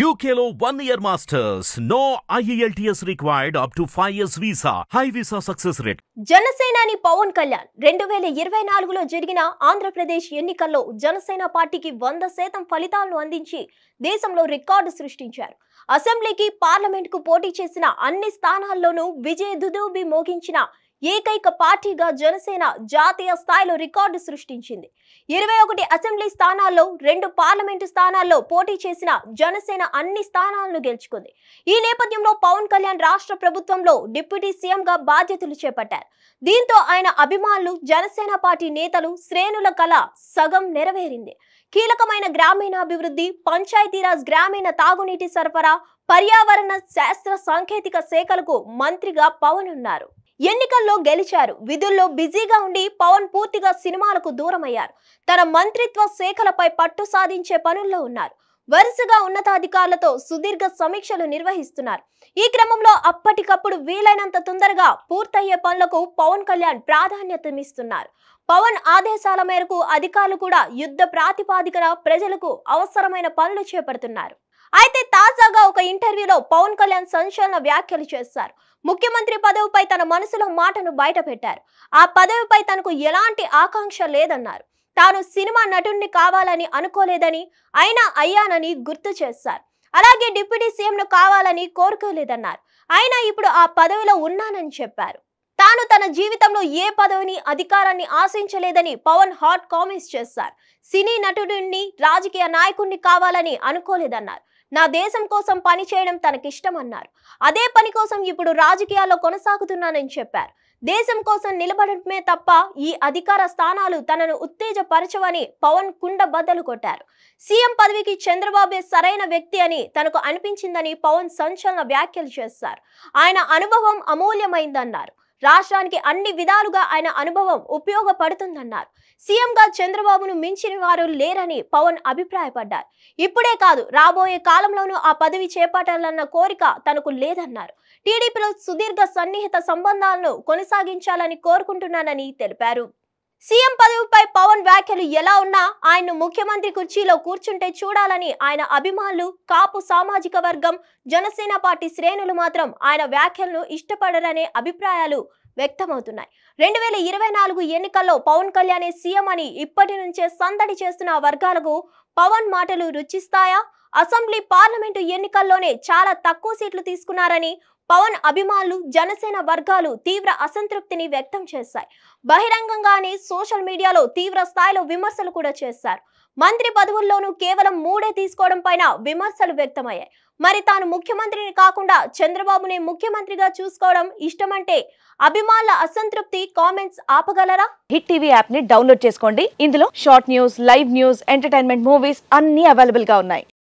యూకేలో one year masters no IELTS required up to five years visa high visa success rate జనసేనాని పవన్ కళ్యాణ్ రెండు వేల ఇరవై నాలుగులో జరిగిన ఆంధ్రప్రదేశ్ ఎన్నికల్లో జనసేన పార్టీకి వంద శాతం ఫలితాలను అందించి దేశంలో రికార్డు సృష్టించారు అసెంబ్లీకి పార్లమెంట్కు పోటీ చేసిన అన్ని స్థానాల్లోనూ విజయ దుదూబి మోగించిన ఏకైక పార్టీగా జనసేన జాతీయ స్థాయిలో రికార్డు సృష్టించింది ఇరవై ఒకటి అసెంబ్లీ స్థానాల్లో రెండు పార్లమెంటు స్థానాల్లో పోటీ చేసిన జనసేన అన్ని స్థానాలను గెలుచుకుంది ఈ నేపథ్యంలో పవన్ కళ్యాణ్ రాష్ట్ర ప్రభుత్వంలో డిప్యూటీ సీఎంగా బాధ్యతలు చేపట్టారు దీంతో ఆయన అభిమానులు జనసేన పార్టీ నేతలు శ్రేణుల కళ సగం నెరవేరింది కీలకమైన గ్రామీణాభివృద్ధి పంచాయతీరాజ్ గ్రామీణ తాగునీటి సరఫరా పర్యావరణ శాస్త్ర సాంకేతిక శాఖలకు మంత్రిగా పవన్ ఉన్నారు ఎన్నికల్లో గెలిచారు విధుల్లో బిజీగా ఉండి పవన్ పూర్తిగా సినిమాలకు దూరమయ్యారు తన మంత్రిత్వ శాఖలపై పట్టు సాధించే పనుల్లో ఉన్నారు వరుసగా ఉన్నతాధికారులతో సుదీర్ఘ సమీక్షలు నిర్వహిస్తున్నారు ఈ క్రమంలో అప్పటికప్పుడు వీలైనంత తొందరగా పూర్తయ్యే పనులకు పవన్ కళ్యాణ్ ప్రాధాన్యతనిస్తున్నారు పవన్ ఆదేశాల మేరకు అధికారులు కూడా యుద్ధ ప్రాతిపాదికన ప్రజలకు అవసరమైన పనులు చేపడుతున్నారు అయితే తాజాగా ఒక ఇంటర్వ్యూలో పవన్ కళ్యాణ్ సంచలన వ్యాఖ్యలు చేశారు ముఖ్యమంత్రి పదవిపై తన మనసులో మాటను బయటపెట్టారు ఆ పదవిపై తనకు ఎలాంటి ఆకాంక్ష లేదన్నారు తాను సినిమా నటుణ్ణి కావాలని అనుకోలేదని అయినా అయ్యానని గుర్తు చేశారు అలాగే డిప్యూటీ సీఎంను కావాలని కోరుకోలేదన్నారు అయినా ఇప్పుడు ఆ పదవిలో ఉన్నానని చెప్పారు తాను తన జీవితంలో ఏ పదవిని అధికారాన్ని ఆశించలేదని పవన్ హాట్ కామెంట్స్ చేశారు సినీ నటుడిని రాజకీయ నాయకుడిని కావాలని అనుకోలేదన్నారు నా దేశం కోసం పనిచేయడం తనకిష్టం అన్నారు అదే పని కోసం ఇప్పుడు రాజకీయాల్లో కొనసాగుతున్నానని చెప్పారు దేశం కోసం నిలబడటమే తప్ప ఈ అధికార స్థానాలు తనను ఉత్తేజపరచవని పవన్ కుండ బద్దలు కొట్టారు సీఎం పదవికి చంద్రబాబే సరైన వ్యక్తి అని తనకు అనిపించిందని పవన్ సంచలన వ్యాఖ్యలు చేస్తారు ఆయన అనుభవం అమూల్యమైందన్నారు రాష్ట్రానికి అన్ని విధాలుగా ఆయన అనుభవం ఉపయోగపడుతుందన్నారు సీఎంగా చంద్రబాబును మించిన వారు లేరని పవన్ అభిప్రాయపడ్డారు ఇప్పుడే కాదు రాబోయే కాలంలోనూ ఆ పదవి చేపట్టాలన్న కోరిక తనకు లేదన్నారు టీడీపీలో సుదీర్ఘ సన్నిహిత సంబంధాలను కొనసాగించాలని కోరుకుంటున్నానని తెలిపారు సీఎం పదవిపై పవన్ వ్యాఖ్యలు ఎలా ఉన్నా ఆయన్ను ముఖ్యమంత్రి కుర్చీలో కూర్చుంటే చూడాలని ఆయన అభిమానులు కాపు సామాజిక వర్గం జనసేన పార్టీ శ్రేణులు మాత్రం ఆయన వ్యాఖ్యలను ఇష్టపడరనే అభిప్రాయాలు వ్యక్తమవుతున్నాయి రెండు వేల ఇరవై నాలుగు ఎన్నికల్లో పవన్ కళ్యాణే సీఎం అని ఇప్పటి నుంచే సందడి చేస్తున్న వర్గాలకు పవన్ మాటలు రుచిస్తాయా అసెంబ్లీ పార్లమెంటు ఎన్నికల్లోనే చాలా తక్కువ సీట్లు తీసుకున్నారని పవన్ అభిమానులు జనసేన వర్గాలు తీవ్ర అసంతృప్తిని వ్యక్తం చేశాయి బహిరంగంగానే సోషల్ మీడియాలో తీవ్ర స్థాయిలో విమర్శలు కూడా చేశారు మంత్రి పదవుల్లోనూ కేవలం మూడే తీసుకోవడం పైన విమర్శలు వ్యక్తమయ్యాయి మరి తాను ముఖ్యమంత్రిని కాకుండా చంద్రబాబునే ముఖ్యమంత్రిగా చూసుకోవడం ఇష్టమంటే అభిమానుల అసంతృప్తి కామెంట్స్ ఆపగలరా హిట్ టీవీ యాప్ ని డౌన్లోడ్ చేసుకోండి ఇందులో short news live news entertainment movies అన్ని అవైలబుల్ గా ఉన్నాయి